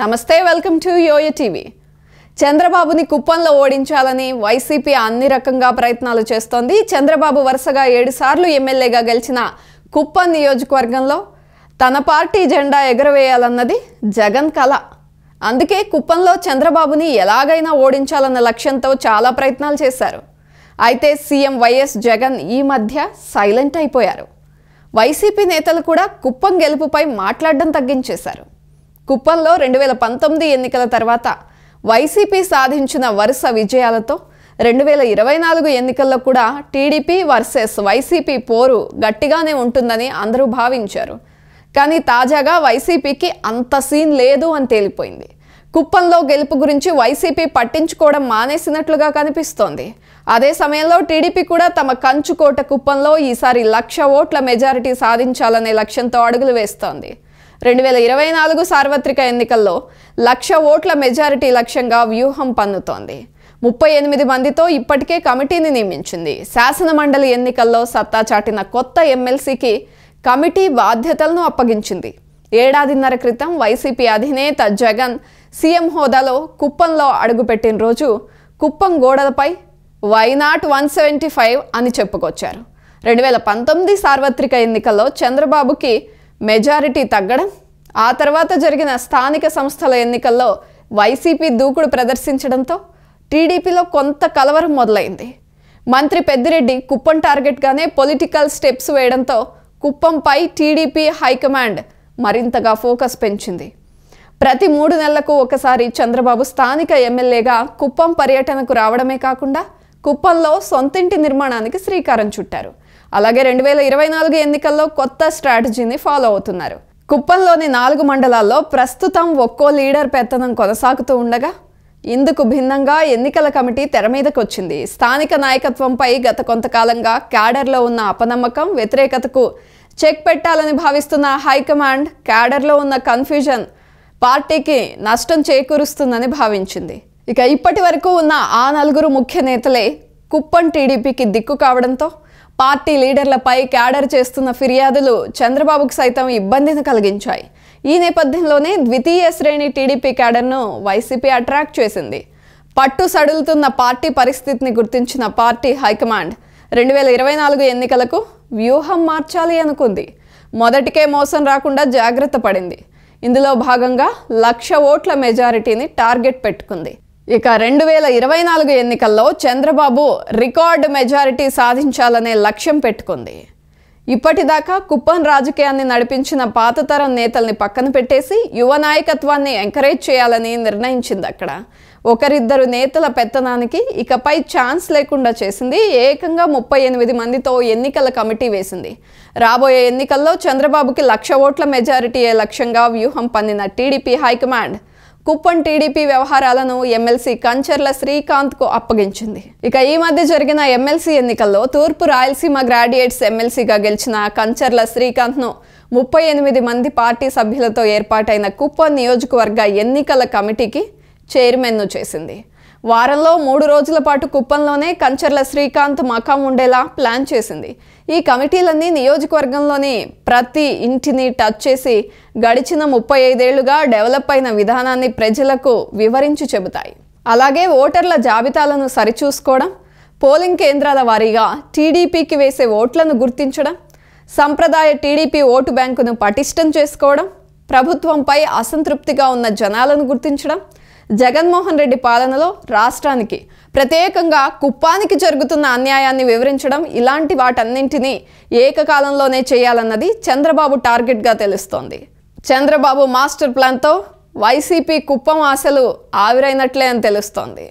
నమస్తే welcome to యోయ TV చంద్రబాబుని కుప్పంలో ఓడించాలని వైసీపీ అన్ని రకంగా ప్రయత్నాలు చేస్తోంది చంద్రబాబు వరుసగా ఏడుసార్లు ఎమ్మెల్యేగా గెలిచిన కుప్పం నియోజకవర్గంలో తన పార్టీ జెండా ఎగరవేయాలన్నది జగన్ కళ అందుకే కుప్పంలో చంద్రబాబుని ఎలాగైనా ఓడించాలన్న లక్ష్యంతో చాలా ప్రయత్నాలు చేశారు అయితే సీఎం వైఎస్ జగన్ ఈ మధ్య సైలెంట్ అయిపోయారు వైసీపీ నేతలు కూడా కుప్పం గెలుపుపై మాట్లాడడం తగ్గించేశారు కుప్పంలో రెండు వేల పంతొమ్మిది ఎన్నికల తర్వాత వైసీపీ సాధించిన వరుస విజయాలతో రెండు వేల ఇరవై నాలుగు ఎన్నికల్లో కూడా టీడీపీ వర్సెస్ వైసీపీ పోరు గట్టిగానే ఉంటుందని అందరూ భావించారు కానీ తాజాగా వైసీపీకి అంత సీన్ లేదు అని తేలిపోయింది కుప్పంలో గెలుపు గురించి వైసీపీ పట్టించుకోవడం మానేసినట్లుగా కనిపిస్తోంది అదే సమయంలో టీడీపీ కూడా తమ కంచుకోట కుప్పంలో ఈసారి లక్ష ఓట్ల మెజారిటీ సాధించాలనే లక్ష్యంతో అడుగులు వేస్తోంది రెండు వేల ఇరవై నాలుగు సార్వత్రిక ఎన్నికల్లో లక్ష ఓట్ల మెజారిటీ లక్ష్యంగా వ్యూహం పన్నుతోంది ముప్పై ఎనిమిది మందితో ఇప్పటికే కమిటీని నియమించింది శాసన మండలి ఎన్నికల్లో సత్తా చాటిన కొత్త ఎమ్మెల్సీకి కమిటీ బాధ్యతలను అప్పగించింది ఏడాదిన్నర క్రితం వైసీపీ అధినేత జగన్ సీఎం హోదాలో కుప్పంలో అడుగుపెట్టిన రోజు కుప్పం గోడలపై why not one seventy five అని చెప్పుకొచ్చారు రెండు వేల పంతొమ్మిది సార్వత్రిక ఎన్నికల్లో చంద్రబాబుకి మెజారిటీ తగ్గడం ఆ తర్వాత జరిగిన స్థానిక సంస్థల ఎన్నికల్లో వైసీపీ దూకుడు ప్రదర్శించడంతో టీడీపీలో కొంత కలవరం మొదలైంది మంత్రి పెద్దిరెడ్డి కుప్పం టార్గెట్గానే పొలిటికల్ స్టెప్స్ వేయడంతో కుప్పంపై టీడీపీ హైకమాండ్ మరింతగా ఫోకస్ పెంచింది ప్రతి మూడు నెలలకు ఒకసారి చంద్రబాబు స్థానిక ఎమ్మెల్యేగా కుప్పం పర్యటనకు రావడమే కాకుండా కుప్పంలో సొంతింటి నిర్మాణానికి శ్రీకారం చుట్టారు అలాగే రెండు వేల ఇరవై నాలుగు ఎన్నికల్లో కొత్త స్ట్రాటజీని ఫాలో అవుతున్నారు కుప్పంలోని నాలుగు మండలాల్లో ప్రస్తుతం ఒక్కో లీడర్ పెత్తనం కొనసాగుతూ ఉండగా ఇందుకు భిన్నంగా ఎన్నికల కమిటీ తెర మీదకు వచ్చింది స్థానిక నాయకత్వంపై గత కొంతకాలంగా క్యాడర్లో ఉన్న అపనమ్మకం వ్యతిరేకతకు చెక్ పెట్టాలని భావిస్తున్న హైకమాండ్ క్యాడర్లో ఉన్న కన్ఫ్యూజన్ పార్టీకి నష్టం చేకూరుస్తుందని భావించింది ఇక ఇప్పటి వరకు ఉన్న ఆ నలుగురు ముఖ్య నేతలే కుప్పం టీడీపీకి దిక్కు కావడంతో పార్టీ లీడర్లపై క్యాడర్ చేస్తున్న ఫిర్యాదులు చంద్రబాబుకు సైతం ఇబ్బందిని కలిగించాయి ఈ నేపథ్యంలోనే ద్వితీయ శ్రేణి టీడీపీ క్యాడర్ను వైసీపీ అట్రాక్ట్ చేసింది పట్టు సడులుతున్న పార్టీ పరిస్థితిని గుర్తించిన పార్టీ హైకమాండ్ రెండు వేల ఇరవై నాలుగు ఎన్నికలకు వ్యూహం మార్చాలి అనుకుంది మొదటికే మోసం రాకుండా జాగ్రత్త పడింది ఇందులో భాగంగా లక్ష ఓట్ల మెజారిటీని టార్గెట్ పెట్టుకుంది ఇక రెండు వేల ఇరవై నాలుగు ఎన్నికల్లో చంద్రబాబు రికార్డు మెజారిటీ సాధించాలనే లక్ష్యం పెట్టుకుంది ఇప్పటిదాకా కుప్పం రాజకీయాన్ని నడిపించిన పాత తరం నేతల్ని పక్కన పెట్టేసి యువ నాయకత్వాన్ని ఎంకరేజ్ చేయాలని నిర్ణయించింది అక్కడ ఒకరిద్దరు నేతల పెత్తనానికి ఇకపై ఛాన్స్ లేకుండా చేసింది ఏకంగా ముప్పై ఎనిమిది మందితో ఎన్నికల కమిటీ వేసింది రాబోయే ఎన్నికల్లో చంద్రబాబుకి లక్ష ఓట్ల మెజారిటీయే లక్ష్యంగా వ్యూహం పన్నిన టీడీపీ హైకమాండ్ కుప్పం టీడీపీ వ్యవహారాలను ఎమ్మెల్సీ కంచర్ల శ్రీకాంత్ కు అప్పగించింది ఇక ఈ మధ్య జరిగిన ఎమ్మెల్సీ ఎన్నికల్లో తూర్పు రాయలసీమ గ్రాడ్యుయేట్స్ ఎమ్మెల్సీగా గెలిచిన కంచర్ల శ్రీకాంత్ ను ముప్పై ఎనిమిది మంది పార్టీ సభ్యులతో ఏర్పాటైన కుప్పం నియోజకవర్గ ఎన్నికల కమిటీకి చైర్మన్ను చేసింది వారంలో మూడు రోజుల పాటు కుప్పంలోనే కంచర్ల శ్రీకాంత్ మకాం ఉండేలా ప్లాన్ చేసింది ఈ కమిటీలన్నీ నియోజకవర్గంలోని ప్రతి ఇంటిని టచ్ చేసి గడిచిన ముప్పై ఐదేళ్లుగా డెవలప్ అయిన విధానాన్ని ప్రజలకు వివరించి చెబుతాయి అలాగే ఓటర్ల జాబితాలను సరిచూసుకోవడం పోలింగ్ కేంద్రాల వారీగా టీడీపీకి వేసే ఓట్లను గుర్తించడం సంప్రదాయ టీడీపీ ఓటు బ్యాంకును పటిష్టం చేసుకోవడం ప్రభుత్వంపై అసంతృప్తిగా ఉన్న జనాలను గుర్తించడం జగన్మోహన్ రెడ్డి పాలనలో రాష్ట్రానికి ప్రత్యేకంగా కుప్పానికి జరుగుతున్న అన్యాయాన్ని వివరించడం ఇలాంటి వాటన్నింటినీ ఏకకాలంలోనే చేయాలన్నది చంద్రబాబు టార్గెట్గా తెలుస్తోంది చంద్రబాబు మాస్టర్ ప్లాన్తో వైసీపీ కుప్పం ఆశలు ఆవిరైనట్లే అని తెలుస్తోంది